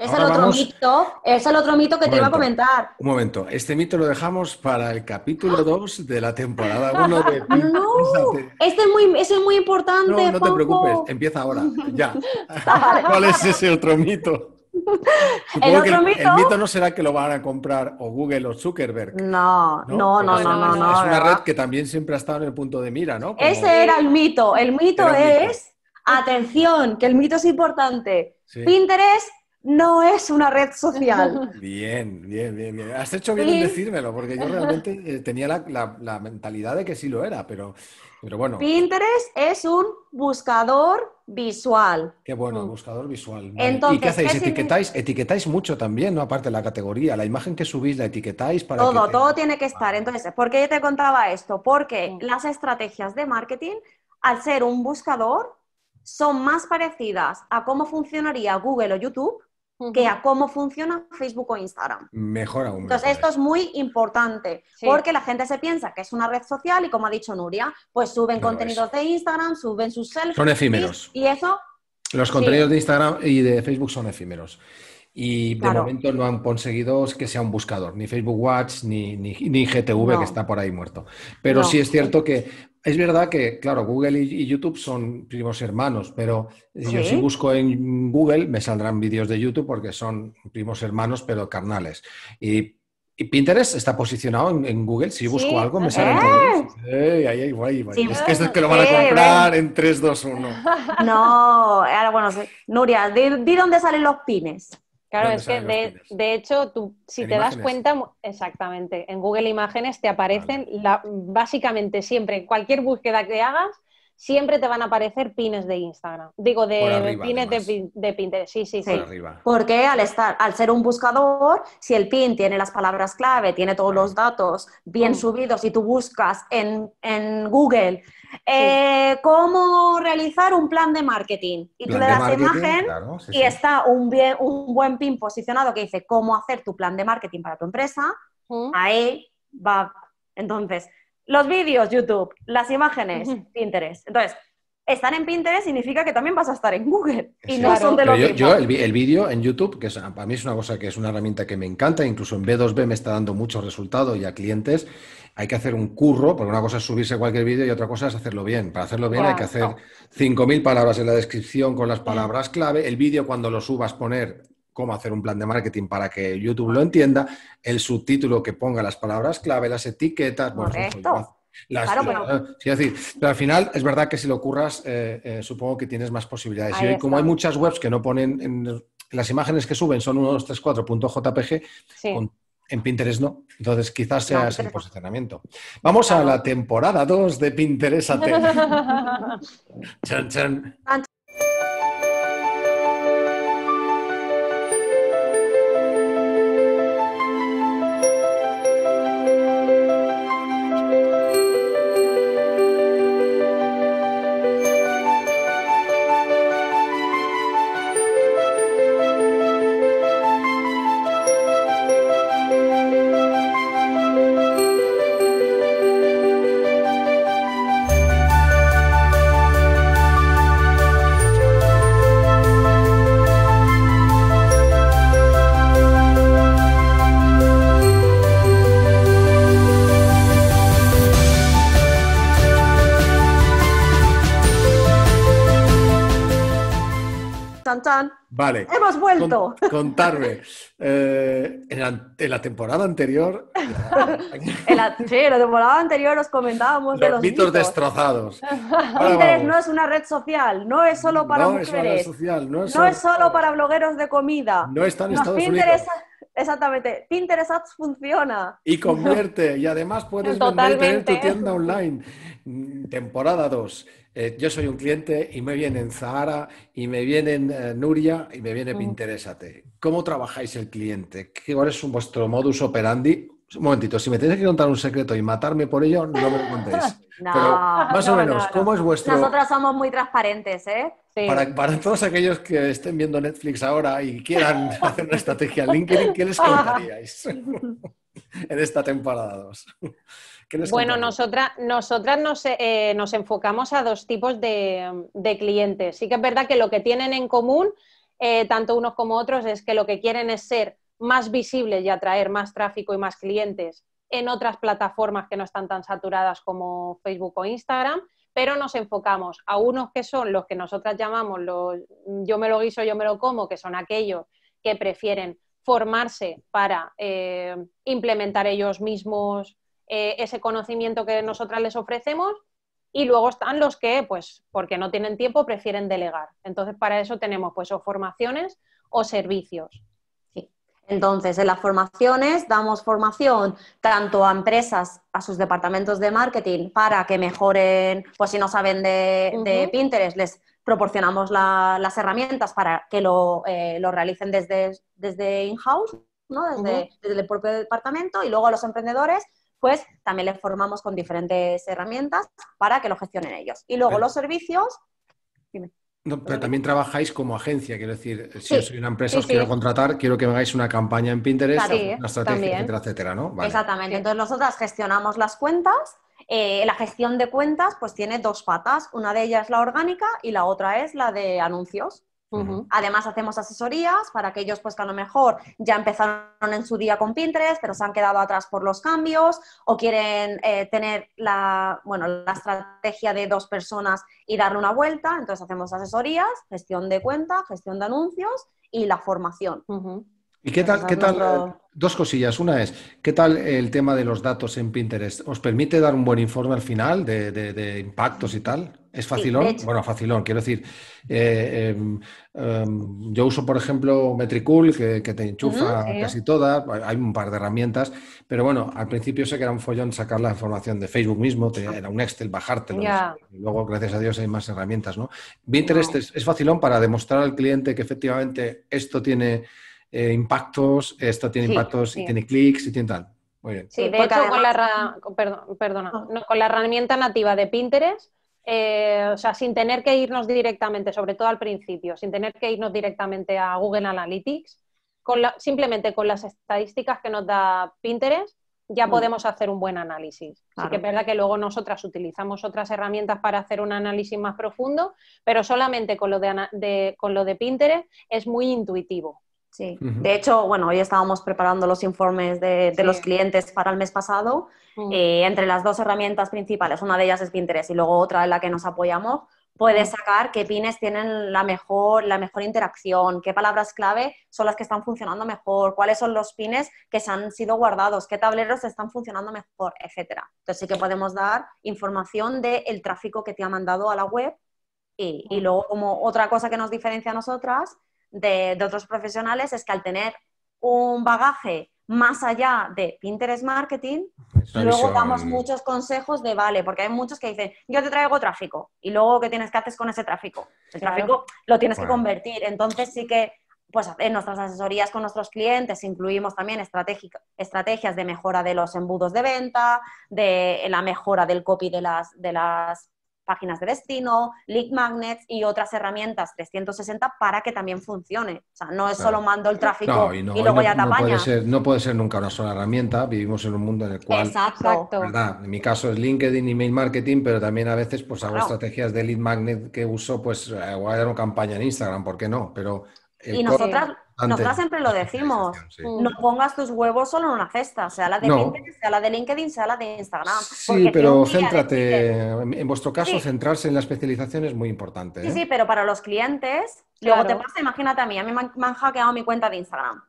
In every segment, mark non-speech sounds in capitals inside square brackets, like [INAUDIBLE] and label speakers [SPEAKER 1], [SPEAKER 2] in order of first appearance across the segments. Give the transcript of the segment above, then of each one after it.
[SPEAKER 1] Es el otro mito, es el otro mito que te iba a comentar.
[SPEAKER 2] Un momento, este mito lo dejamos
[SPEAKER 3] para el capítulo 2 ah. de la temporada 1 de [LAUGHS]
[SPEAKER 1] No, este es muy, ese es muy importante. No, no te preocupes,
[SPEAKER 3] empieza ahora, ya.
[SPEAKER 1] [LAUGHS] [LAUGHS] ¿Cuál es
[SPEAKER 3] ese otro mito? ¿El otro mito? El mito no será que lo van a comprar o Google o Zuckerberg.
[SPEAKER 1] No, no, no, no, no, Es una red
[SPEAKER 3] que también siempre ha estado en el punto de mira, ¿no? Ese era el
[SPEAKER 1] mito. El mito es, atención, que el mito es importante. Pinterest no es una red social.
[SPEAKER 3] [LAUGHS] Bien, bien, bien, Has hecho bien en decírmelo, porque yo realmente eh, tenía la, mentalidad de que sí lo era, pero, pero bueno.
[SPEAKER 1] Pinterest es un buscador visual.
[SPEAKER 3] Qué bueno, buscador visual. ¿Y qué hacéis? ¿Etiquetáis, etiquetáis mucho también, ¿no? Aparte de la categoría, la imagen que subís, la etiquetáis para. Todo,
[SPEAKER 1] todo tiene que estar. Ah. Entonces, ¿por qué yo te contaba esto? Porque mm. las estrategias de marketing, al ser un buscador, son más parecidas a cómo funcionaría Google o YouTube que a cómo funciona Facebook o Instagram.
[SPEAKER 3] Mejor aún. Entonces,
[SPEAKER 1] esto ¿eh? es muy importante, porque la gente se piensa que es una red social y como ha dicho Nuria, pues suben contenidos de Instagram, suben sus selfies. Son efímeros. Y eso...
[SPEAKER 3] Los contenidos de Instagram y de Facebook son efímeros. Y de momento no han conseguido que sea un buscador, ni Facebook Watch, ni, ni, GTV, que está por ahí muerto. Pero sí es cierto que es verdad que, claro, Google y, YouTube son primos hermanos, pero yo si busco en Google me saldrán vídeos de YouTube porque son primos hermanos, pero carnales. Y, Pinterest está posicionado en, Google. Si busco algo, me salen todos. es que que lo van a comprar en 3, 2, 1.
[SPEAKER 1] No, ahora bueno, Nuria, ¿de di dónde salen los pines.
[SPEAKER 2] Claro, es que de, hecho, si te das cuenta, exactamente, en Google Imágenes te aparecen la, básicamente siempre, en cualquier búsqueda que hagas, siempre te
[SPEAKER 1] van a aparecer pines de Instagram. Digo, de pines de, Pinterest. Sí, sí, sí. Porque al, estar, al ser un buscador, si el pin tiene las palabras clave, tiene todos los datos bien mm. subidos y tú buscas en, Google eh, cómo realizar un plan de marketing y tú le das imagen y está un, bien, un buen pin posicionado que dice cómo hacer tu plan de marketing para tu empresa, mm. ahí va. Entonces, los vídeos, YouTube, las imágenes, Pinterest. Entonces, estar en Pinterest significa que también vas a estar en Google y no son de lo yo,
[SPEAKER 3] el, vídeo en YouTube, que para mí es una cosa que es una herramienta que me encanta, incluso en B2B me está dando muchos resultados y a clientes hay que hacer un curro, porque una cosa es subirse cualquier vídeo y otra cosa es hacerlo bien. Para hacerlo bien hay que hacer 5.000 palabras en la descripción con las palabras clave, el vídeo cuando lo subas poner cómo hacer un plan de marketing para que YouTube lo entienda, el subtítulo que ponga las palabras clave, las etiquetas. Pues, Correcto. Bueno, las, pero... Eh, decir, al final es verdad que si lo curras, eh, eh, supongo que tienes más posibilidades. y como hay muchas webs que no ponen, las imágenes que suben son 1234.jpg, sí. en Pinterest no. Entonces, quizás sea ese el posicionamiento. Vamos a la temporada 2 de Pinterest.
[SPEAKER 1] [LAUGHS]
[SPEAKER 3] chan, chan.
[SPEAKER 1] Hemos vuelto.
[SPEAKER 3] contarme. Eh, en, la, temporada anterior. [LAUGHS]
[SPEAKER 1] sí, en la temporada anterior os comentábamos de los mitos,
[SPEAKER 3] destrozados.
[SPEAKER 1] Pinterest [LAUGHS] no es una red social, no es solo para no mujeres. Es
[SPEAKER 3] una no, es, solo...
[SPEAKER 1] para blogueros de comida. No está en Estados Unidos. Exactamente, Pinterest Ads funciona.
[SPEAKER 3] Y convierte, y además puedes vender tu tienda online. Temporada 2. Eh, yo soy un cliente y me vienen Zahara y me vienen eh, Nuria y me viene mm. Pinterésate. ¿Cómo trabajáis el cliente? ¿Cuál es vuestro modus operandi? Un momentito, si me tenéis que contar un secreto y matarme por ello, no me lo contéis.
[SPEAKER 1] [LAUGHS] No, más o menos,
[SPEAKER 3] ¿cómo es vuestro...? Nosotros
[SPEAKER 1] somos muy transparentes, ¿eh? Para,
[SPEAKER 3] para, todos aquellos que estén viendo Netflix ahora y quieran [LAUGHS] hacer una estrategia LinkedIn, ¿qué les [LAUGHS] ah. contaríais? en esta temporada 2? Bueno,
[SPEAKER 2] nosotras, nosotras eh, nos, enfocamos a dos tipos de, clientes. Sí que es verdad que lo que tienen en común, eh, tanto unos como otros, es que lo que quieren es ser más visibles y atraer más tráfico y más clientes en otras plataformas que no están tan saturadas como Facebook o Instagram, pero nos enfocamos a unos que son los que nosotras llamamos los yo me lo guiso, yo me lo como, que son aquellos que prefieren formarse para eh, implementar ellos mismos eh, ese conocimiento que nosotras les ofrecemos y luego están los que, pues, porque no tienen tiempo, prefieren delegar. Entonces, para eso tenemos, pues, o formaciones o servicios.
[SPEAKER 1] Entonces, en las formaciones damos formación tanto a empresas, a sus departamentos de marketing, para que mejoren, pues si no saben de Pinterest, les proporcionamos las herramientas para que lo, eh, lo realicen desde, desde in-house, ¿no? desde, el propio departamento, y luego a los emprendedores pues también les formamos con diferentes herramientas para que lo gestionen ellos. Y luego los servicios...
[SPEAKER 3] Dime. pero también trabajáis como agencia, quiero decir, si yo soy una empresa, os quiero contratar, quiero que me hagáis una campaña en Pinterest, una estrategia, etcétera,
[SPEAKER 1] Exactamente. Entonces nosotras gestionamos las cuentas, eh, la gestión de cuentas pues tiene dos patas, una de ellas es la orgánica y la otra es la de anuncios. Además, hacemos asesorías para aquellos pues, que a lo mejor ya empezaron en su día con Pinterest, pero se han quedado atrás por los cambios o quieren eh, tener la, bueno, la estrategia de dos personas y darle una vuelta. Entonces, hacemos asesorías, gestión de cuenta, gestión de anuncios y la formación.
[SPEAKER 3] ¿Y qué tal? Qué tal dos cosillas. Una es, ¿qué tal el tema de los datos en Pinterest? ¿Os permite dar un buen informe al final de, impactos y tal? ¿Es facilón? bueno, facilón, quiero decir. Eh, em, em, yo uso, por ejemplo, Metricool, que, te enchufa casi todas. Hay un par de herramientas. Pero bueno, al principio sé que era un follón sacar la información de Facebook mismo. Te, era un Excel, bajártelo. Y luego, gracias a Dios, hay más herramientas, ¿no? Pinterest Es, es facilón para demostrar al cliente que efectivamente esto tiene eh, impactos, esto tiene impactos y tiene clics y tiene tal. Muy bien. Sí,
[SPEAKER 2] de hecho, ah. con la, herramienta nativa de Pinterest, eh, o sea, sin tener que irnos directamente, sobre todo al principio, sin tener que irnos directamente a Google Analytics, simplemente con las estadísticas que nos da Pinterest, ya mm. podemos hacer un buen análisis. Así que es verdad que luego nosotras utilizamos otras herramientas para hacer un análisis más profundo, pero solamente con lo con lo de Pinterest es muy intuitivo
[SPEAKER 1] de hecho, bueno, hoy estábamos preparando los informes de, los clientes para el mes pasado. Mm. Eh, entre las dos herramientas principales, una de ellas es Pinterest y luego otra en la que nos apoyamos, puedes mm. sacar qué pines tienen la mejor, la mejor interacción, qué palabras clave son las que están funcionando mejor, cuáles son los pines que se han sido guardados, qué tableros están funcionando mejor, etc. Entonces sí que podemos dar información del tráfico que te ha mandado a la web. Y, y mm. luego, como otra cosa que nos diferencia a nosotras, de, otros profesionales es que al tener un bagaje más allá de Pinterest Marketing, luego damos muchos consejos de vale, porque hay muchos que dicen, yo te traigo tráfico, y luego, ¿qué tienes que hacer con ese tráfico? El tráfico lo tienes que convertir, entonces sí que, pues en nuestras asesorías con nuestros clientes incluimos también estrategias de mejora de los embudos de venta, de la mejora del copy de las, de las páginas de destino, lead magnets y otras herramientas 360 para que también funcione. O sea, no es solo mando el tráfico y, luego ya puede
[SPEAKER 3] no puede, ser, nunca una sola herramienta. Vivimos en un mundo en el cual...
[SPEAKER 1] Exacto.
[SPEAKER 2] ¿verdad?
[SPEAKER 3] En mi caso es LinkedIn, email marketing, pero también a veces pues hago estrategias de lead magnet que uso, pues voy a una campaña en Instagram, ¿por qué no? Pero... y nosotras... Nosotras
[SPEAKER 1] siempre lo decimos. Mm. No pongas tus huevos solo en una cesta, sea la de sea la de LinkedIn, sea la de Instagram. Sí, pero
[SPEAKER 3] céntrate. En vuestro caso, centrarse en la especialización es muy importante. Sí, ¿eh? sí,
[SPEAKER 1] pero para los clientes, luego te pasa, imagínate a mí, a mí me han, hackeado mi cuenta de Instagram.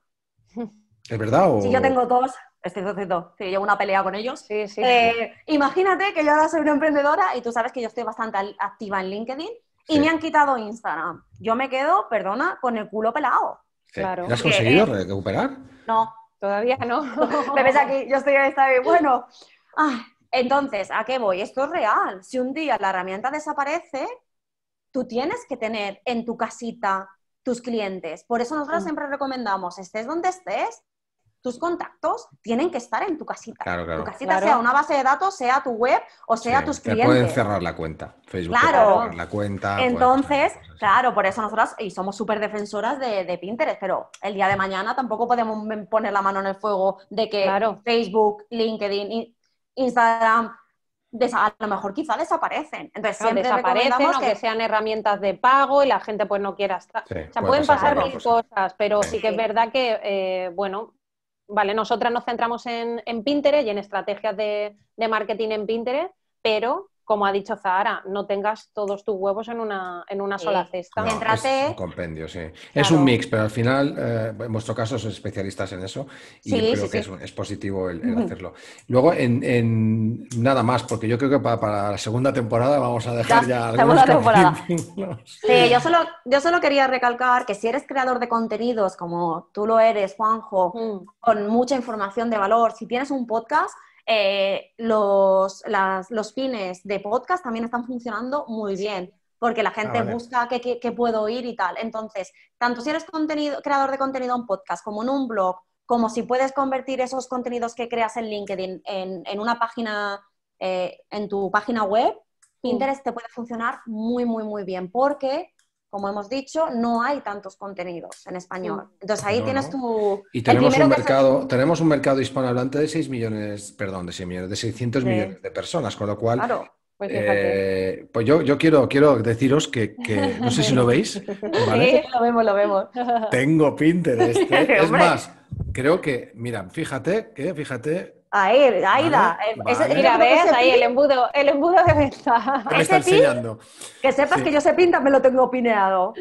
[SPEAKER 1] ¿Es verdad? O... Si yo tengo dos, estoy haciendo sí, llevo una pelea con ellos. Sí, sí, eh, imagínate que yo ahora soy una emprendedora y tú sabes que yo estoy bastante activa en LinkedIn y me han quitado Instagram. Yo me quedo, perdona, con el culo pelado
[SPEAKER 3] has conseguido eh, eh. recuperar?
[SPEAKER 1] No, todavía no. [LAUGHS] Me ves aquí, yo estoy ahí, bueno. Ah, entonces, ¿a qué voy? Esto es real. Si un día la herramienta desaparece, tú tienes que tener en tu casita tus clientes. Por eso nosotros mm. siempre recomendamos, estés donde estés, tus contactos tienen que estar en tu casita. Claro, Tu casita sea una base de datos, sea tu web o sea tus clientes. pueden
[SPEAKER 3] cerrar la cuenta. Facebook la cuenta.
[SPEAKER 1] Entonces, claro, por eso nosotras y somos súper defensoras de, Pinterest, pero el día de mañana tampoco podemos poner la mano en el fuego de que Facebook, LinkedIn, Instagram, a lo mejor quizá desaparecen. Entonces siempre desaparecen que... sean
[SPEAKER 2] herramientas de pago y la gente pues no quiera estar. o sea, pueden pasar mil cosas, pero sí. que es verdad que, eh, bueno, vale, nosotras nos centramos en, en Pinterest y en estrategias de, de marketing en Pinterest, pero como ha dicho Zahara, no tengas todos tus huevos en una, en una sola cesta. No, Es un
[SPEAKER 3] compendio, sí. Es un mix, pero al final, eh, en vuestro caso, sois especialistas en eso y creo que es, positivo el, hacerlo. Luego, en, nada más, porque yo creo que para, la segunda temporada vamos a dejar ya, temporada.
[SPEAKER 1] Sí, yo solo, yo solo quería recalcar que si eres creador de contenidos como tú lo eres, Juanjo, mm. con mucha información de valor, si tienes un podcast, eh, los, fines de podcast también están funcionando muy bien porque la gente ah, busca qué, puedo oír y tal. Entonces, tanto si eres contenido, creador de contenido en podcast como en un blog, como si puedes convertir esos contenidos que creas en LinkedIn en, una página, eh, en tu página web, Pinterest te puede funcionar muy, muy, muy bien porque como hemos dicho, no hay tantos contenidos en español. Entonces ahí tienes tu... Y tenemos un, mercado,
[SPEAKER 3] tenemos un mercado hispanohablante de 6 millones, perdón, de 6 millones, de 600 millones de personas, con lo cual... Claro.
[SPEAKER 1] Pues, eh,
[SPEAKER 3] pues yo, yo, quiero, quiero deciros que, no sé si lo veis. [LAUGHS] Sí,
[SPEAKER 1] lo vemos, lo vemos.
[SPEAKER 3] Tengo Pinterest. [LAUGHS] es más, creo que, mira, fíjate, que fíjate,
[SPEAKER 1] Ahí, Aida. Mira, ves ahí el embudo, el embudo de venta. Que sepas que yo sé pinta me lo tengo pineado.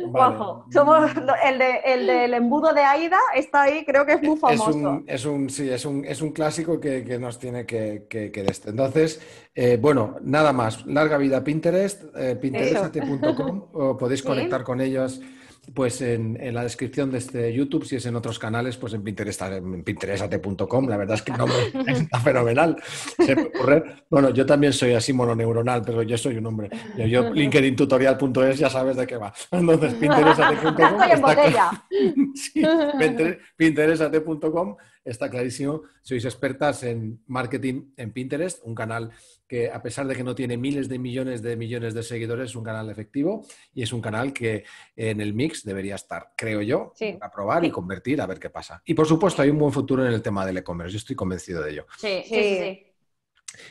[SPEAKER 1] somos el, de, el embudo de Aida está ahí, creo que es muy famoso.
[SPEAKER 3] Es un, sí, es un, clásico que, nos tiene que, que, este. Entonces, eh, bueno, nada más. Larga vida Pinterest, Pinterestate.com, eh, pinterest.com, podéis conectar con ellos pues en, la descripción de este YouTube, si es en otros canales, pues en, Pinterest, en pinterestate.com, la verdad es que el nombre [LAUGHS] está fenomenal. Bueno, yo también soy así mononeuronal, pero yo soy un hombre. Yo, [LAUGHS] linkedintutorial.es ya sabes de qué va. [LAUGHS] Entonces, pinterestate.com. Pinterestate.com está clarísimo. Sois expertas en marketing en Pinterest, un canal que a pesar de que no tiene miles de millones de millones de seguidores, es un canal efectivo y es un canal que en el mix debería estar, creo yo, a probar y convertir a ver qué pasa. Y por supuesto, hay un buen futuro en el tema del e-commerce, yo estoy convencido de ello.
[SPEAKER 2] sí, sí. sí.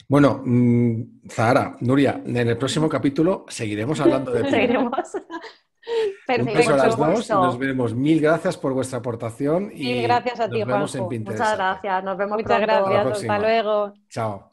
[SPEAKER 3] Bueno, mm, Zahara, Nuria, en el próximo capítulo seguiremos hablando de... [LAUGHS] Seguiremos.
[SPEAKER 1] Perfecto. a las dos. Nos
[SPEAKER 3] vemos. Mil gracias por vuestra aportación. Y gracias a ti, nos vemos en Muchas
[SPEAKER 1] gracias. Nos vemos Muchas gracias. Hasta luego.
[SPEAKER 3] Chao.